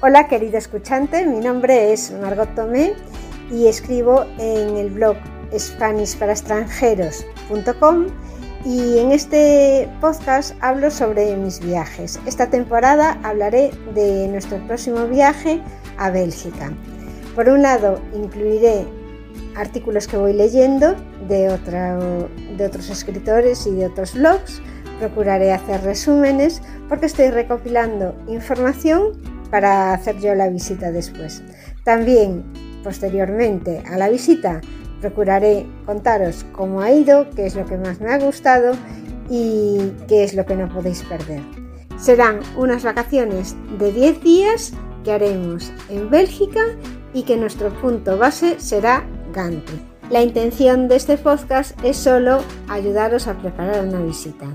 Hola querido escuchante, mi nombre es Margot Tomé y escribo en el blog spanishparaextranjeros.com y en este podcast hablo sobre mis viajes. Esta temporada hablaré de nuestro próximo viaje a Bélgica. Por un lado, incluiré artículos que voy leyendo de, de otros escritores y de otros blogs. Procuraré hacer resúmenes porque estoy recopilando información para hacer yo la visita después. También, posteriormente a la visita, procuraré contaros cómo ha ido, qué es lo que más me ha gustado y qué es lo que no podéis perder. Serán unas vacaciones de 10 días que haremos en Bélgica y que nuestro punto base será Gante. La intención de este podcast es solo ayudaros a preparar una visita.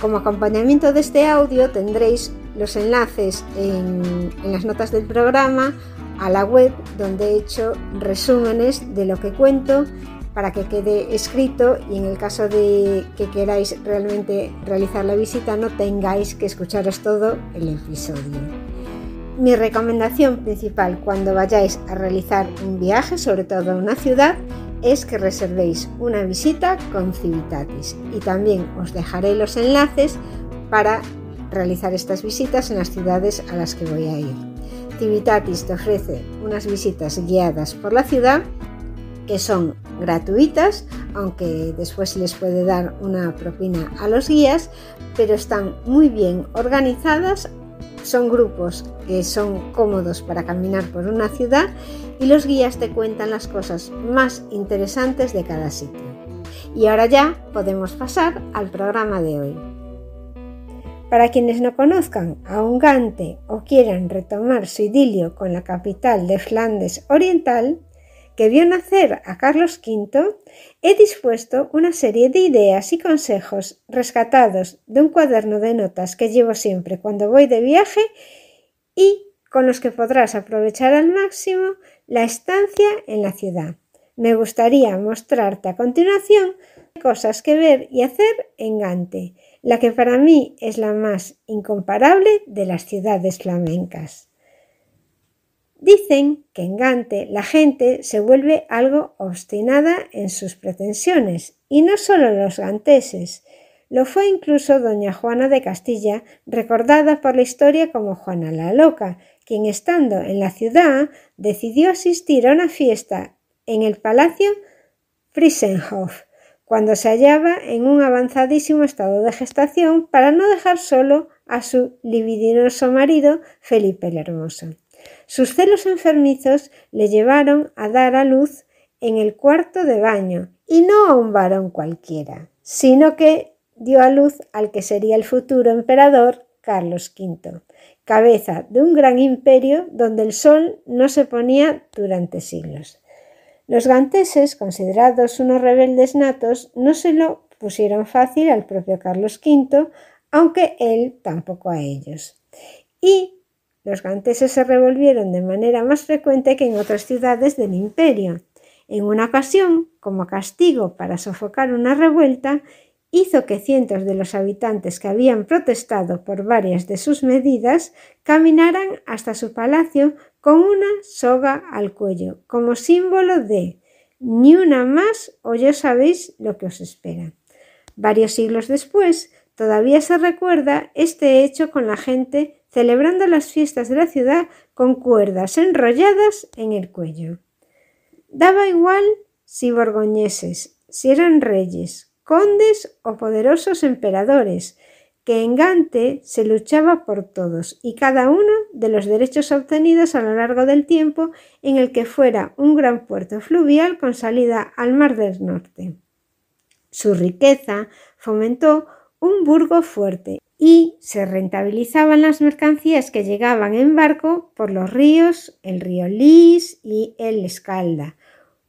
Como acompañamiento de este audio tendréis los enlaces en, las notas del programa a la web donde he hecho resúmenes de lo que cuento para que quede escrito y en el caso de que queráis realmente realizar la visita no tengáis que escucharos todo el episodio. Mi recomendación principal cuando vayáis a realizar un viaje, sobre todo a una ciudad, es que reservéis una visita con Civitatis y también os dejaré los enlaces para realizar estas visitas en las ciudades a las que voy a ir. Tivitatis te ofrece unas visitas guiadas por la ciudad que son gratuitas, aunque después se les puede dar una propina a los guías, pero están muy bien organizadas, son grupos que son cómodos para caminar por una ciudad y los guías te cuentan las cosas más interesantes de cada sitio. Y ahora ya podemos pasar al programa de hoy. Para quienes no conozcan a Gante o quieran retomar su idilio con la capital de Flandes Oriental, que vio nacer a Carlos V, he dispuesto una serie de ideas y consejos rescatados de un cuaderno de notas que llevo siempre cuando voy de viaje y con los que podrás aprovechar al máximo la estancia en la ciudad. Me gustaría mostrarte a continuación cosas que ver y hacer en Gante la que para mí es la más incomparable de las ciudades flamencas. Dicen que en Gante la gente se vuelve algo obstinada en sus pretensiones, y no solo los ganteses, lo fue incluso doña Juana de Castilla, recordada por la historia como Juana la Loca, quien estando en la ciudad decidió asistir a una fiesta en el Palacio Frisenhof, cuando se hallaba en un avanzadísimo estado de gestación para no dejar solo a su libidinoso marido Felipe el Hermoso. Sus celos enfermizos le llevaron a dar a luz en el cuarto de baño, y no a un varón cualquiera, sino que dio a luz al que sería el futuro emperador Carlos V, cabeza de un gran imperio donde el sol no se ponía durante siglos. Los ganteses, considerados unos rebeldes natos, no se lo pusieron fácil al propio Carlos V, aunque él tampoco a ellos. Y los ganteses se revolvieron de manera más frecuente que en otras ciudades del imperio. En una ocasión, como castigo para sofocar una revuelta, hizo que cientos de los habitantes que habían protestado por varias de sus medidas caminaran hasta su palacio con una soga al cuello, como símbolo de ni una más o ya sabéis lo que os espera. Varios siglos después, todavía se recuerda este hecho con la gente celebrando las fiestas de la ciudad con cuerdas enrolladas en el cuello. Daba igual si borgoñeses, si eran reyes, condes o poderosos emperadores, que en Gante se luchaba por todos y cada uno de los derechos obtenidos a lo largo del tiempo en el que fuera un gran puerto fluvial con salida al Mar del Norte. Su riqueza fomentó un burgo fuerte y se rentabilizaban las mercancías que llegaban en barco por los ríos, el río Lys y el Escalda,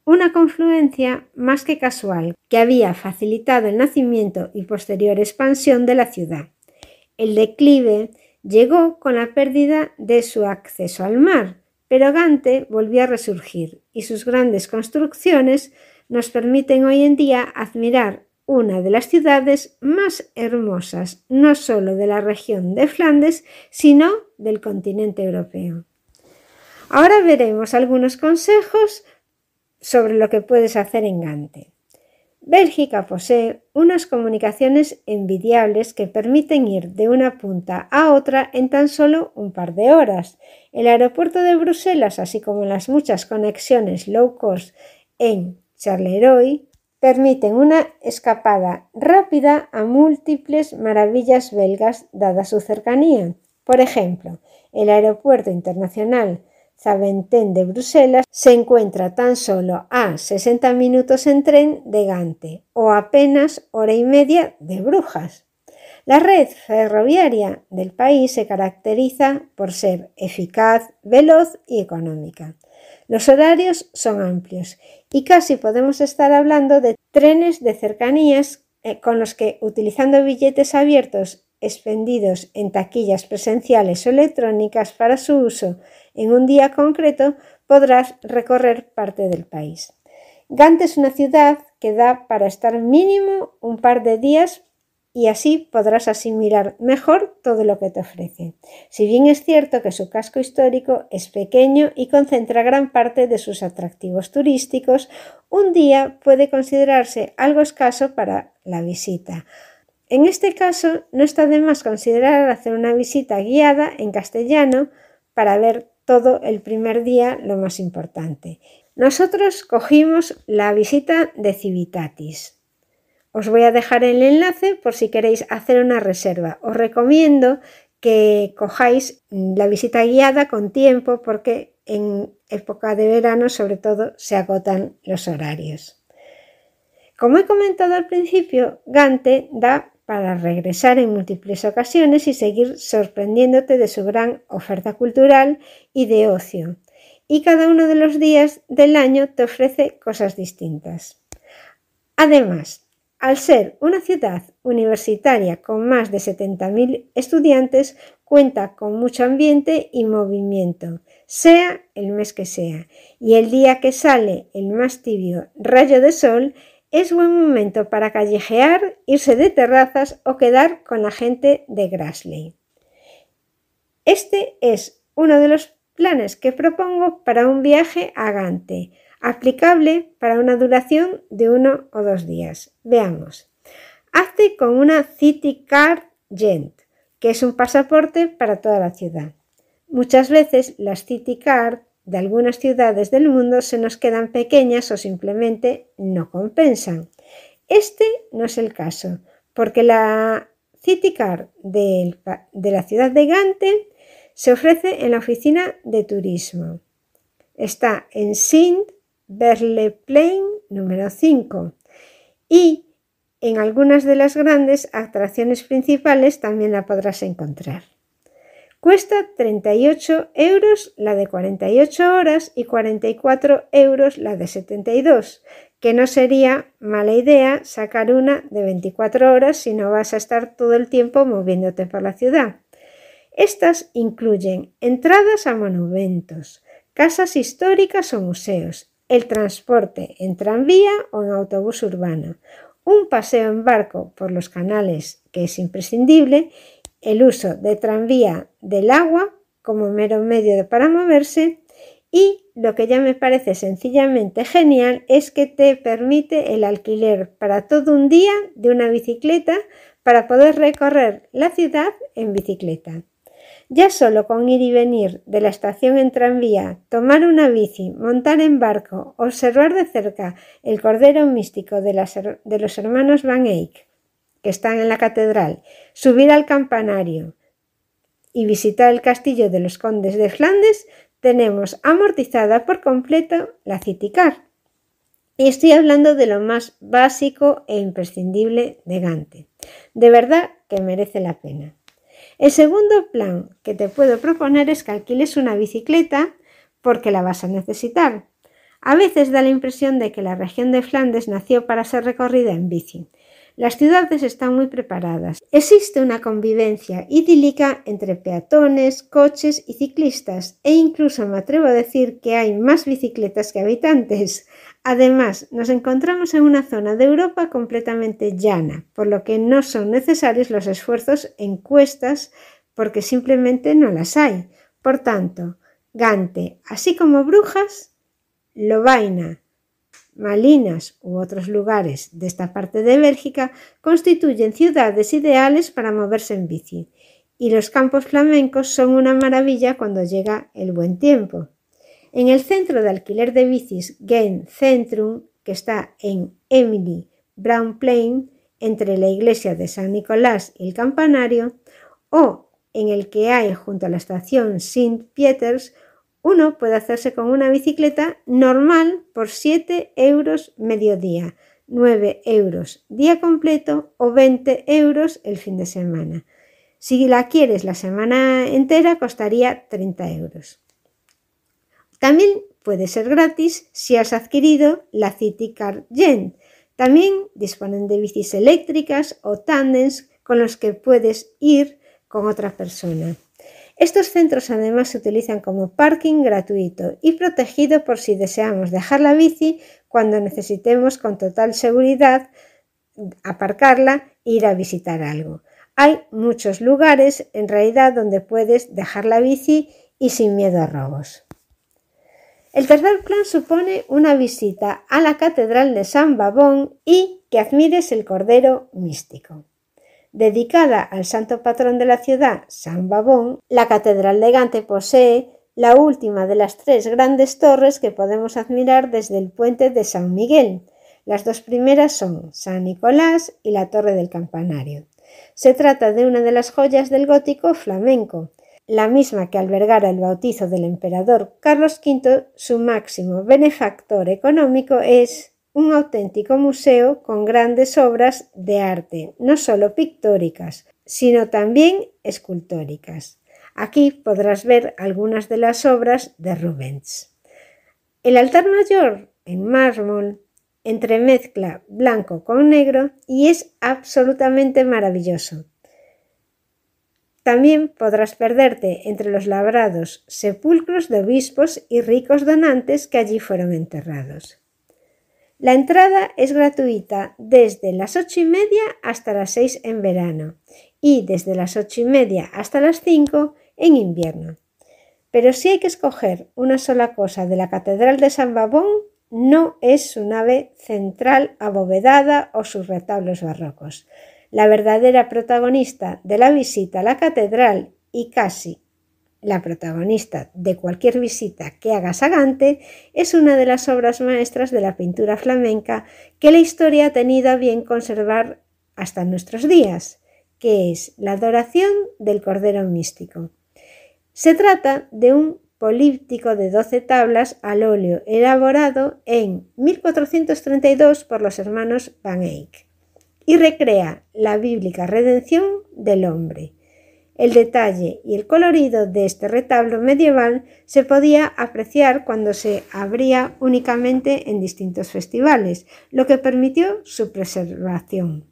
una confluencia más que casual que había facilitado el nacimiento y posterior expansión de la ciudad. El declive llegó con la pérdida de su acceso al mar, pero Gante volvió a resurgir y sus grandes construcciones nos permiten hoy en día admirar una de las ciudades más hermosas, no solo de la región de Flandes, sino del continente europeo. Ahora veremos algunos consejos sobre lo que puedes hacer en Gante. Bélgica posee unas comunicaciones envidiables que permiten ir de una punta a otra en tan solo un par de horas. El aeropuerto de Bruselas, así como las muchas conexiones low cost en Charleroi, permiten una escapada rápida a múltiples maravillas belgas dada su cercanía. Por ejemplo, el Aeropuerto Internacional Zaventem de Bruselas se encuentra tan solo a 60 minutos en tren de Gante o apenas hora y media de Brujas. La red ferroviaria del país se caracteriza por ser eficaz, veloz y económica. Los horarios son amplios y casi podemos estar hablando de trenes de cercanías eh, con los que, utilizando billetes abiertos expendidos en taquillas presenciales o electrónicas para su uso en un día concreto, podrás recorrer parte del país. Gante es una ciudad que da para estar mínimo un par de días y así podrás asimilar mejor todo lo que te ofrece. Si bien es cierto que su casco histórico es pequeño y concentra gran parte de sus atractivos turísticos, un día puede considerarse algo escaso para la visita. En este caso, no está de más considerar hacer una visita guiada en castellano para ver todo el primer día lo más importante. Nosotros cogimos la visita de Civitatis. Os voy a dejar el enlace por si queréis hacer una reserva. Os recomiendo que cojáis la visita guiada con tiempo porque en época de verano sobre todo se agotan los horarios. Como he comentado al principio, Gante da para regresar en múltiples ocasiones y seguir sorprendiéndote de su gran oferta cultural y de ocio. Y cada uno de los días del año te ofrece cosas distintas. Además, al ser una ciudad universitaria con más de 70.000 estudiantes, cuenta con mucho ambiente y movimiento, sea el mes que sea. Y el día que sale el más tibio rayo de sol, es buen momento para callejear, irse de terrazas o quedar con la gente de Grassley. Este es uno de los planes que propongo para un viaje a Gante, aplicable para una duración de uno o dos días. Veamos. Hazte con una City Card Gent, que es un pasaporte para toda la ciudad. Muchas veces las City Card de algunas ciudades del mundo se nos quedan pequeñas o simplemente no compensan. Este no es el caso, porque la city de, de la ciudad de Gante se ofrece en la oficina de turismo. Está en Sint plain número 5 y en algunas de las grandes atracciones principales también la podrás encontrar. Cuesta 38 euros la de 48 horas y 44 euros la de 72, que no sería mala idea sacar una de 24 horas si no vas a estar todo el tiempo moviéndote por la ciudad. Estas incluyen entradas a monumentos, casas históricas o museos, el transporte en tranvía o en autobús urbano, un paseo en barco por los canales, que es imprescindible, el uso de tranvía del agua como mero medio para moverse y lo que ya me parece sencillamente genial es que te permite el alquiler para todo un día de una bicicleta para poder recorrer la ciudad en bicicleta. Ya solo con ir y venir de la estación en tranvía, tomar una bici, montar en barco, observar de cerca el cordero místico de, de los hermanos Van Eyck, que están en la catedral, subir al campanario y visitar el castillo de los condes de Flandes, tenemos amortizada por completo la Citicar. Y estoy hablando de lo más básico e imprescindible de Gante. De verdad que merece la pena. El segundo plan que te puedo proponer es que alquiles una bicicleta porque la vas a necesitar. A veces da la impresión de que la región de Flandes nació para ser recorrida en bici, las ciudades están muy preparadas. Existe una convivencia idílica entre peatones, coches y ciclistas e incluso me atrevo a decir que hay más bicicletas que habitantes. Además, nos encontramos en una zona de Europa completamente llana, por lo que no son necesarios los esfuerzos en cuestas porque simplemente no las hay. Por tanto, Gante, así como Brujas, lo vaina. Malinas u otros lugares de esta parte de Bélgica constituyen ciudades ideales para moverse en bici y los campos flamencos son una maravilla cuando llega el buen tiempo. En el centro de alquiler de bicis Gen Centrum, que está en Emily Brown Plain, entre la iglesia de San Nicolás y el campanario, o en el que hay junto a la estación St. Pieters, uno puede hacerse con una bicicleta normal por 7 euros mediodía, 9 euros día completo o 20 euros el fin de semana. Si la quieres la semana entera costaría 30 euros. También puede ser gratis si has adquirido la City Card Gen. También disponen de bicis eléctricas o tándens con los que puedes ir con otra persona. Estos centros además se utilizan como parking gratuito y protegido por si deseamos dejar la bici cuando necesitemos con total seguridad aparcarla e ir a visitar algo. Hay muchos lugares en realidad donde puedes dejar la bici y sin miedo a robos. El tercer plan supone una visita a la Catedral de San Babón y que admires el Cordero Místico. Dedicada al santo patrón de la ciudad, San Babón, la Catedral de Gante posee la última de las tres grandes torres que podemos admirar desde el puente de San Miguel. Las dos primeras son San Nicolás y la Torre del Campanario. Se trata de una de las joyas del gótico flamenco, la misma que albergara el bautizo del emperador Carlos V, su máximo benefactor económico es un auténtico museo con grandes obras de arte, no solo pictóricas, sino también escultóricas. Aquí podrás ver algunas de las obras de Rubens. El altar mayor, en mármol, entremezcla blanco con negro y es absolutamente maravilloso. También podrás perderte entre los labrados sepulcros de obispos y ricos donantes que allí fueron enterrados. La entrada es gratuita desde las ocho y media hasta las 6 en verano y desde las ocho y media hasta las 5 en invierno. Pero si hay que escoger una sola cosa de la Catedral de San Babón, no es su nave central abovedada o sus retablos barrocos. La verdadera protagonista de la visita a la catedral y casi la protagonista de cualquier visita que haga Sagante es una de las obras maestras de la pintura flamenca que la historia ha tenido a bien conservar hasta nuestros días, que es la adoración del Cordero Místico. Se trata de un políptico de 12 tablas al óleo elaborado en 1432 por los hermanos Van Eyck y recrea la bíblica redención del hombre. El detalle y el colorido de este retablo medieval se podía apreciar cuando se abría únicamente en distintos festivales, lo que permitió su preservación.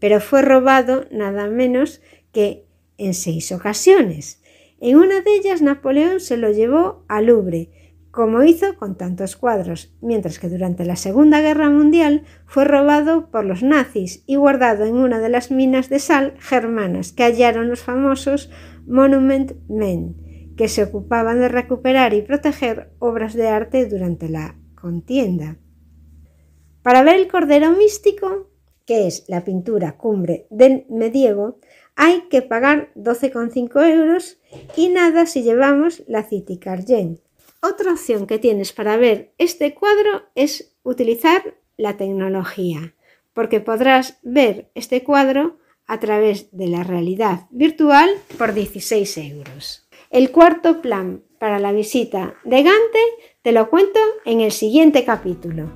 Pero fue robado nada menos que en seis ocasiones. En una de ellas Napoleón se lo llevó al Louvre, como hizo con tantos cuadros, mientras que durante la Segunda Guerra Mundial fue robado por los nazis y guardado en una de las minas de sal germanas que hallaron los famosos Monument Men, que se ocupaban de recuperar y proteger obras de arte durante la contienda. Para ver el Cordero Místico, que es la pintura cumbre del medievo, hay que pagar 12,5 euros y nada si llevamos la City Cargen, otra opción que tienes para ver este cuadro es utilizar la tecnología, porque podrás ver este cuadro a través de la realidad virtual por 16 euros. El cuarto plan para la visita de Gante te lo cuento en el siguiente capítulo.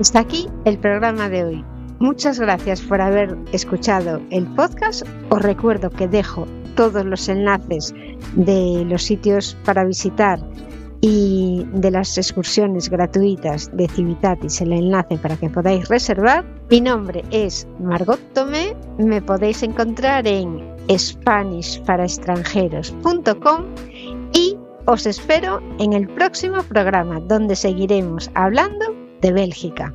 está aquí el programa de hoy. Muchas gracias por haber escuchado el podcast. Os recuerdo que dejo todos los enlaces de los sitios para visitar y de las excursiones gratuitas de Civitatis, el enlace para que podáis reservar. Mi nombre es Margot Tomé, me podéis encontrar en spanishparaextranjeros.com y os espero en el próximo programa donde seguiremos hablando de Bélgica.